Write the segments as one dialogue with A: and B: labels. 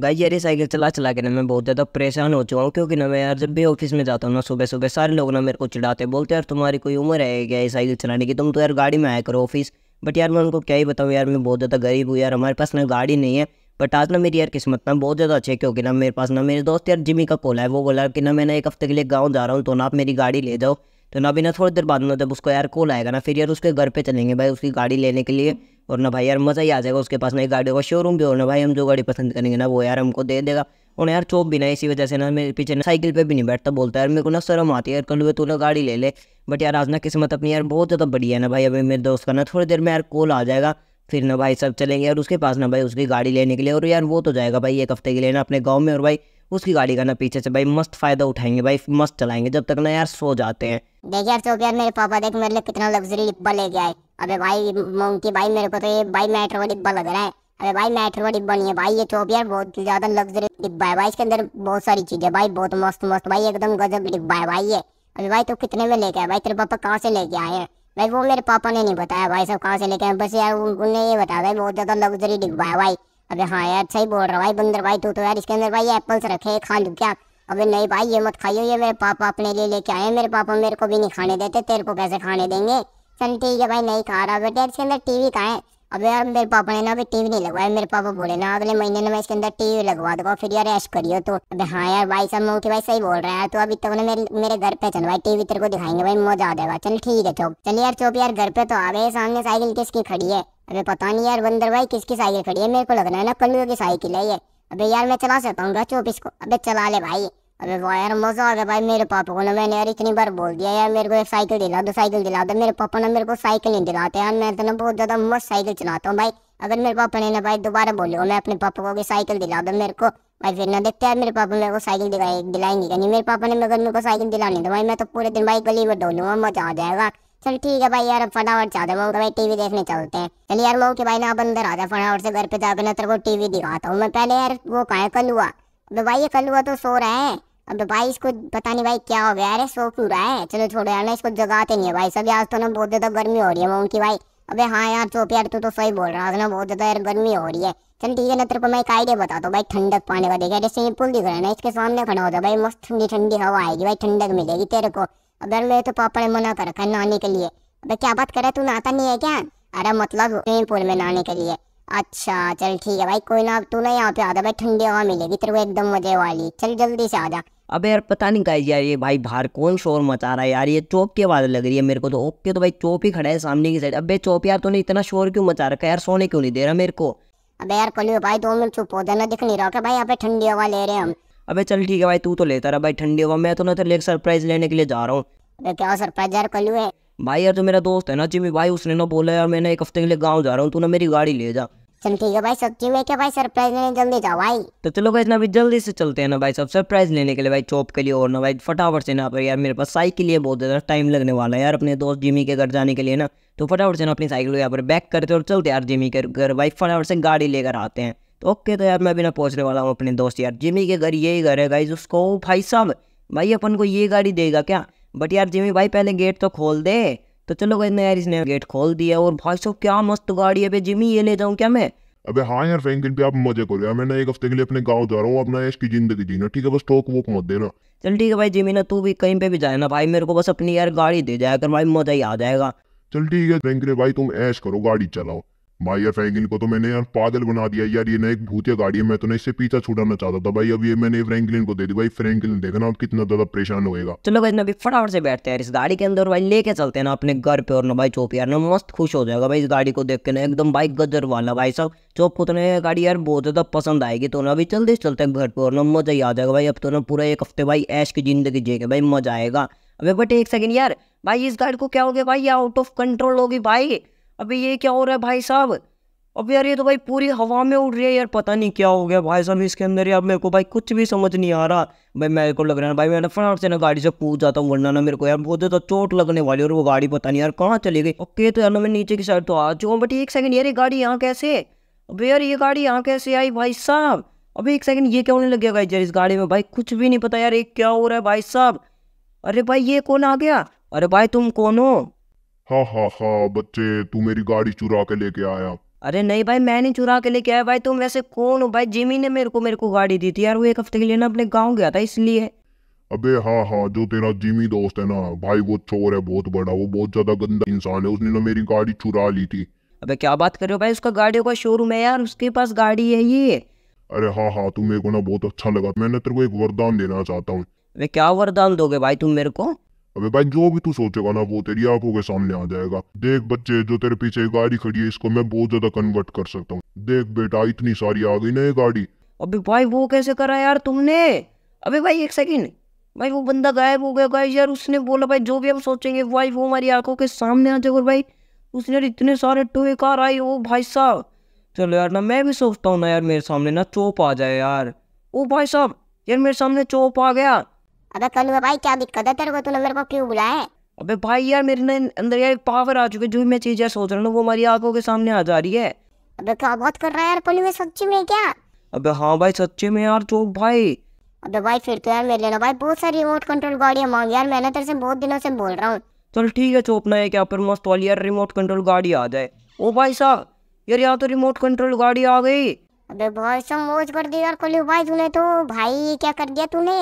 A: भाई यार ये साइकिल चला चला के ना मैं बहुत ज़्यादा परेशान हो चुका हूँ क्योंकि ना मैं यार जब भी ऑफिस में जाता हूँ ना सुबह सुबह सारे लोग ना मेरे को चिढ़ाते बोलते यार तुम्हारी कोई उम्र है क्या ये साइकिल चलाने की तुम तो यार गाड़ी में आया करो ऑफिस बट यार मैं उनको क्या ही बताऊँ यार मैं बहुत ज़्यादा गरीब हूँ यार हमारे पास ना गाड़ी नहीं है बट आज ना मेरी यार किस्मत ना बहुत ज़्यादा अच्छी है क्योंकि ना मेरे पास ना मेरे दोस्त यार जिमी का कॉल है वो बोला कि ना मैं ना एक हफ्ते के लिए गाँव जा रहा हूँ तो ना आप मेरी गाड़ी ले जाओ तो ना अभी ना थोड़ी देर बाद ना जब उसको यार कॉल आएगा ना फिर यार उसके घर पर चलेंगे भाई उसकी गाड़ी लेने के लिए और ना भाई यार मज़ा ही आ जाएगा उसके पास ना एक गाड़ी का शोरूम भी और ना भाई हम जो गाड़ी पसंद करेंगे ना वो यार हमको दे देगा और यार चौप भी ना इसी वजह से ना मेरे पीछे ना साइकिल पे भी नहीं बैठता बोलता यार मेरे को ना शर्म आती है यार कल तू ना गाड़ी ले ले बट यार आज ना किस्मत अपनी यार बहुत ज़्यादा बढ़िया है ना भाई अभी मेरे दोस्त का ना थोड़ी देर में यार कॉल आ जाएगा फिर ना भाई सब चलेंगे और उसके पास ना भाई उसकी गाड़ी लेने के लिए और यार वो तो जाएगा भाई एक हफ्ते के लिए ना अपने गाँव में और भाई उसकी गाड़ी का ना पीछे से भाई मस्त फायदा उठाएंगे भाई मस्त चलाएंगे जब तक ना यार सो जाते हैं
B: देख यार चौक यार मेरे पापा देख मेरे लिए कितना लग्जरी डिब्बा ले गया है अबे भाई मोंकी भाई मेरे को तो ये भाई मेट्रो का डिब्बा लग रहा है अबे भाई मेट्रो का डिब्बा नहीं है भाई ये चौप यार बहुत ज़्यादा लग्जरी डिब्बा है भाई इसके अंदर बहुत सारी चीज़ें भाई बहुत मस्त मस्त भाई एकदम गजब डिब्बा है भाई ये अभी भाई तू तो कितने में लेके आया भाई तेरे पापा कहाँ से लेके आए हैं भाई वो मेरे पापा ने नहीं बताया भाई सब कहाँ से लेके आए बस यार उन्होंने ये बताया भाई बहुत ज़्यादा लग्जरी डिब्बा है भाई अभी हाँ यार सही बोल रहा भाई बंदर भाई तू तो यार इसके अंदर भाई एप्पल्स रखे खा लू क्या अभी नहीं भाई ये मत खाइयो ये मेरे पापा अपने लिए लेके आए मेरे पापा मेरे को भी नहीं खाने देते तेरे को कैसे खाने देंगे चल ठीक है भाई नहीं खा रहा बेटे इसके अंदर टीवी कहाँ है अबे यार मेरे पापा ने ना अभी टीवी नहीं लगवाया मेरे पापा बोले ना अगले महीने में इसके अंदर टीवी लगवा दूंगा फिर यार ऐश करियो तो अबे हाँ यार भाई सब मुख्य भाई सही बोल रहा है तो अभी तक तो मेरे मेरे घर पे चल भाई टीवी तेरे को दिखाएंगे भाई मजा आ जाएगा चल ठीक है चौप चल यार चौप यार घर पे तो आ सामने साइकिल किसकी खड़ी है अबे पता नहीं यार बंदर भाई किसकी साइकिल खड़ी है मेरे को लग रहा है ना कलू की साइकिल है ये अबे यार मैं चला सकता हूँ चौप इसको अबे चला ले भाई अबे वाह यार मज़ा आ गया भाई मेरे पापा को ना मैंने यार इतनी बार बोल दिया यार मेरे को एक साइकिल दिला दो साइकिल दिला दो मेरे पापा ना मेरे को साइकिल नहीं दिलाते यार मैं तो ना बहुत ज़्यादा मस्त साइकिल चलाता हूँ भाई अगर मेरे पापा ने ना भाई दोबारा बोलो मैं अपने पापा को भी साइकिल दिला दो मेरे को भाई फिर ना देखते यार मेरे पापा मेरे को साइकिल दिलाए दिलाएंगे क्या नहीं मेरे पापा ने अगर मेरे को साइकिल दिलानी तो भाई मैं तो पूरे दिन भाई गली में डोलूंगा मज़ा आ जाएगा चल ठीक है भाई यार फटाफट चाहते मऊ भाई टीवी देखने चलते हैं चलिए यार मऊ के भाई ना अब अंदर आ जाए फटाफट से घर पे जाकर ना तेरे को टीवी दिखाता हूँ मैं पहले यार वो कहा है कल हुआ भाई ये कल हुआ तो सो रहा है अब तो भाई इसको पता नहीं भाई क्या हो गया अरे सो क्यों रहा है चलो छोड़ो यार ना इसको जगाते नहीं है भाई सब आज तो ना बहुत ज़्यादा गर्मी हो रही है मोम की भाई अबे हाँ यार चुप यार तू तो सही बोल रहा है ना बहुत ज़्यादा यार गर्मी हो रही है चल ठीक है ना तेरे को मैं एक आइडिया बता दो भाई ठंडक पाने का देखा जैसे ये पुल दिख रहा है ना इसके सामने खड़ा होता है भाई मस्त ठंडी ठंडी हवा आएगी भाई ठंडक मिलेगी तेरे को अब यार मेरे तो पापा ने मना कर रखा है नहाने के लिए अब क्या बात कर रहा है तू नहाता नहीं है क्या अरे मतलब स्विमिंग पूल में नहाने के लिए अच्छा चल ठीक है भाई कोई ना तू ना यहाँ पे आ जा भाई ठंडी हवा मिलेगी तेरे को एकदम मजे वाली चल जल्दी से आ जा
A: अबे यार पता नहीं कहा यार ये भाई बाहर कौन शोर मचा रहा है यार ये चौप की आवाज़ लग रही है मेरे को तो ओके तो भाई चौप ही खड़ा है सामने की साइड अबे चौप यार तूने इतना शोर क्यों मचा रखा है यार सोने क्यों नहीं दे रहा मेरे को
B: अबे यार कलियो भाई दो मिनट चुप हो जाना दिख नहीं रहा भाई यहाँ पे ठंडी हवा ले रहे हैं हम
A: अबे चल ठीक है भाई तू तो लेता रहा भाई ठंडी हवा मैं तो ना तेरे सरप्राइज लेने के लिए जा रहा हूँ क्या सरप्राइज यार कलियो है भाई यार जो मेरा दोस्त है ना जिमी भाई उसने ना बोला यार मैंने एक हफ्ते के लिए गाँव जा रहा हूँ तू ना मेरी गाड़ी ले जा
B: चलो ठीक है भाई सब क्यों है क्या भाई सरप्राइज लेने जल्दी जाओ भाई
A: तो चलो भाई ना अभी जल्दी से चलते हैं ना भाई सब सरप्राइज लेने के लिए भाई चौप के लिए और ना भाई फटाफट से ना पर यार मेरे पास साइकिल ये बहुत ज़्यादा टाइम लगने वाला है यार अपने दोस्त जिमी के घर जाने के लिए ना तो फटाफट से ना अपनी साइकिल यहाँ पर बैक करते और चलते यार जिमी के घर भाई फटाफट से गाड़ी लेकर आते हैं तो ओके तो यार मैं अभी ना पहुँचने वाला हूँ अपने दोस्त यार जिमी के घर यही घर है भाई उसको भाई साहब भाई अपन को ये गाड़ी देगा क्या बट यार जिमी भाई पहले गेट तो खोल दे तो चलो भाई मैं यार इसने गेट खोल दिया और भाई साहब क्या मस्त गाड़ी है भाई जिमी ये ले जाऊँ क्या मैं
C: अबे हाँ यार फ्रैंकलिन पे आप मजे करो यार मैं ना एक हफ्ते के लिए अपने गांव जा रहा हूँ अपना इसकी की जिंदगी जीना ठीक है बस टोक वोक मत देना
A: चल ठीक है भाई जिमी ना तू भी कहीं पे भी जाए ना भाई मेरे को बस अपनी यार गाड़ी दे जाया कर भाई मजा ही आ जाएगा
C: चल ठीक है फ्रैंकलिन भाई तुम ऐश करो गाड़ी चलाओ भाई यार फ्रैंकलिन को तो मैंने यार पागल बना दिया यार ये ना एक भूतिया गाड़ी है मैं तो ना इससे पीछा छुड़ाना चाहता था भाई अब ये मैंने फ्रैंकलिन को दे दी भाई फ्रैंकलिन देखना आप कितना ज्यादा परेशान होएगा
A: चलो भाई ना फटाफट से बैठते हैं इस गाड़ी के अंदर भाई लेके चलते हैं ना अपने घर पे और ना भाई चौप यार ना मस्त खुश हो जाएगा भाई इस गाड़ी को देख के ना एकदम भाई गजर वाला भाई साहब चौप को तो ना गाड़ी यार बहुत ज्यादा पसंद आएगी तो ना अभी चलते चलते घर पे और ना मजा ही आ जाएगा भाई अब तो ना पूरा एक हफ्ते भाई ऐश की जिंदगी जिएगा भाई मजा आएगा अभी बट एक सेकंड यार भाई इस गाड़ी को क्या हो गया भाई आउट ऑफ कंट्रोल होगी भाई अभी ये क्या हो रहा है भाई साहब अब यार ये तो भाई पूरी हवा में उड़ रही है यार पता नहीं क्या हो गया भाई साहब इसके अंदर यार मेरे को भाई कुछ भी समझ नहीं आ रहा भाई मेरे को लग रहा है भाई मैं फटाफट से ना गाड़ी से कूद जाता हूँ वरना ना मेरे को यार बहुत तो चोट लगने वाली और वो गाड़ी पता नहीं यार कहाँ चली गई ओके तो यार ना मैं नीचे की साइड तो आ चुका हूँ बट एक सेकंड यार ये गाड़ी यहाँ कैसे अब यार ये गाड़ी यहाँ कैसे आई भाई साहब अभी एक सेकंड ये क्यों नहीं लग गया भाई यार इस गाड़ी में भाई कुछ भी नहीं पता यार ये क्या हो रहा है भाई साहब अरे भाई ये कौन आ गया
C: अरे भाई तुम कौन हो हाँ हाँ हाँ बच्चे तू मेरी गाड़ी चुरा के लेके आया
A: अरे नहीं भाई मैं नहीं चुरा के लेके आया भाई तुम वैसे कौन हो भाई जिमी ने मेरे को मेरे को गाड़ी दी थी यार वो एक हफ्ते के लिए ना अपने गाँव गया था इसलिए
C: अबे हाँ हाँ जो तेरा जिमी दोस्त है ना भाई वो चोर है बहुत बड़ा वो बहुत ज्यादा गंदा इंसान है उसने ना मेरी गाड़ी चुरा ली थी
A: अबे क्या बात कर रहे हो भाई उसका गाड़ियों का शोरूम है यार उसके पास गाड़ी है ये
C: अरे हाँ हाँ तुम मेरे को ना बहुत अच्छा लगा मैं तेरे को एक वरदान देना चाहता हूँ
A: क्या वरदान दोगे भाई तुम मेरे को
C: अबे भाई जो भी तू सोचेगा ना वो तेरी आंखों के सामने आ जाएगा देख बच्चे जो तेरे पीछे गाड़ी खड़ी है इसको मैं बहुत ज्यादा कन्वर्ट कर सकता हूँ देख बेटा इतनी सारी आ गई ना ये गाड़ी अबे भाई
A: वो कैसे करा यार तुमने अबे भाई एक सेकंड भाई वो बंदा गायब हो गया गाइस यार उसने बोला भाई जो भी हम सोचेंगे भाई वो हमारी आंखों के सामने आ जाएगा भाई उसने इतने सारे टोए कार आई हो भाई साहब चलो यार ना मैं भी सोचता हूँ ना यार मेरे सामने ना चोप आ जाए यार ओ भाई साहब यार मेरे सामने चोप आ गया अबे कनु भाई क्या दिक्कत है तेरे को तूने मेरे को क्यों बुलाया है अबे भाई यार मेरे ना अंदर यार पावर आ चुकी है जो मैं चीज यार सोच रहा हूँ वो हमारी आंखों के
B: सामने आ जा रही है अबे क्या बात कर रहा है यार पलू में सच्ची में क्या
A: अबे हाँ भाई सच्ची
B: में यार चौक भाई अबे भाई फिर तो यार मेरे लेना भाई बहुत सारी रिमोट कंट्रोल गाड़ियाँ मांग यार मैंने तेरे से बहुत दिनों से बोल रहा हूँ
A: चल ठीक है चौप ना है क्या पर मस्त वाली यार रिमोट कंट्रोल गाड़ी आ जाए ओ
B: भाई साहब यार यहाँ तो रिमोट कंट्रोल गाड़ी आ गई अबे भाई सब मौज कर दी यार कोल्यू भाई तूने तो भाई क्या कर दिया तूने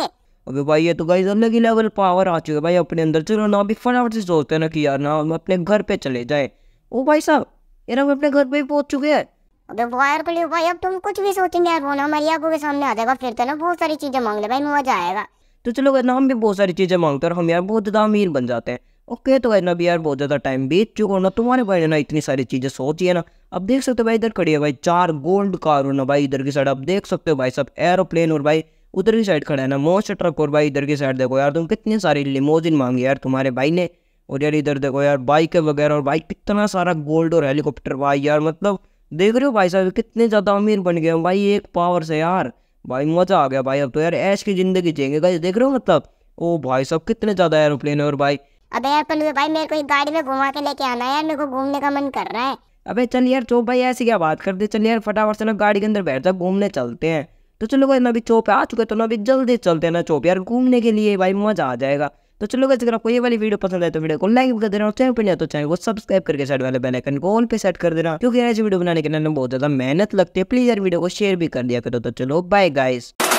A: अभी भाई ये तो गाइज अलग ही लेवल पावर आ चुके भाई अपने अंदर चलो ना अभी फटाफट से सोचते ना कि यार ना हम अपने घर पे चले जाए
B: ओ भाई साहब यार हम अपने घर पे ही पहुंच चुके हैं अबे वायर पड़ी भाई अब तुम कुछ भी सोचेंगे यार वो ना हमारी आंखों के सामने आ जाएगा फिर तो ना बहुत सारी चीज़ें मांग ले भाई मजा आएगा
A: तो चलो गाइस ना हम भी बहुत सारी चीज़ें मांगते हैं हम यार बहुत ज़्यादा अमीर बन जाते हैं ओके तो गाइस ना भी यार बहुत ज़्यादा टाइम बीत चुका ना तुम्हारे भाई ना इतनी सारी चीज़ें है ना अब देख सकते हो भाई इधर खड़ी है भाई चार गोल्ड कार हो ना भाई इधर की साइड अब देख सकते हो भाई सब एरोप्लेन और भाई उधर की साइड खड़ा है ना मोस्ट ट्रक और भाई इधर की साइड देखो यार तुम कितने सारी लिमोजिन मांगी यार तुम्हारे भाई ने और यार इधर देखो यार बाइक वगैरह और भाई कितना सारा गोल्ड और हेलीकॉप्टर भाई यार मतलब देख रहे हो भाई साहब कितने ज़्यादा अमीर बन गए भाई एक पावर से यार भाई मज़ा आ गया भाई अब तो यार ऐश की ज़िंदगी जेंगे गाइस देख रहे हो मतलब ओ भाई साहब कितने ज़्यादा एरोप्लेन है और भाई
B: अबे यार पल्लू भाई मेरे को एक गाड़ी में घुमा के लेके आना यार मेरे को घूमने का मन कर रहा है
A: अबे चल यार चो भाई ऐसी क्या बात करते चल यार फटाफट से ना गाड़ी के अंदर बैठ जा घूमने चलते हैं तो चलो गए ना भी चौप आ चुके तो ना अभी जल्दी चलते ना चौप यार घूमने के लिए भाई मजा आ जाएगा तो चलो गए अगर आपको ये वाली वीडियो पसंद आए तो वीडियो को लाइक कर देना और चैनल तो चैनल को सब्सक्राइब करके साइड वाले बेल आइकन को ऑल पे सेट कर देना क्योंकि ऐसी वीडियो बनाने के लिए बहुत ज्यादा मेहनत लगती है प्लीज यार वीडियो को शेयर भी कर दिया करो तो चलो बाय गाइस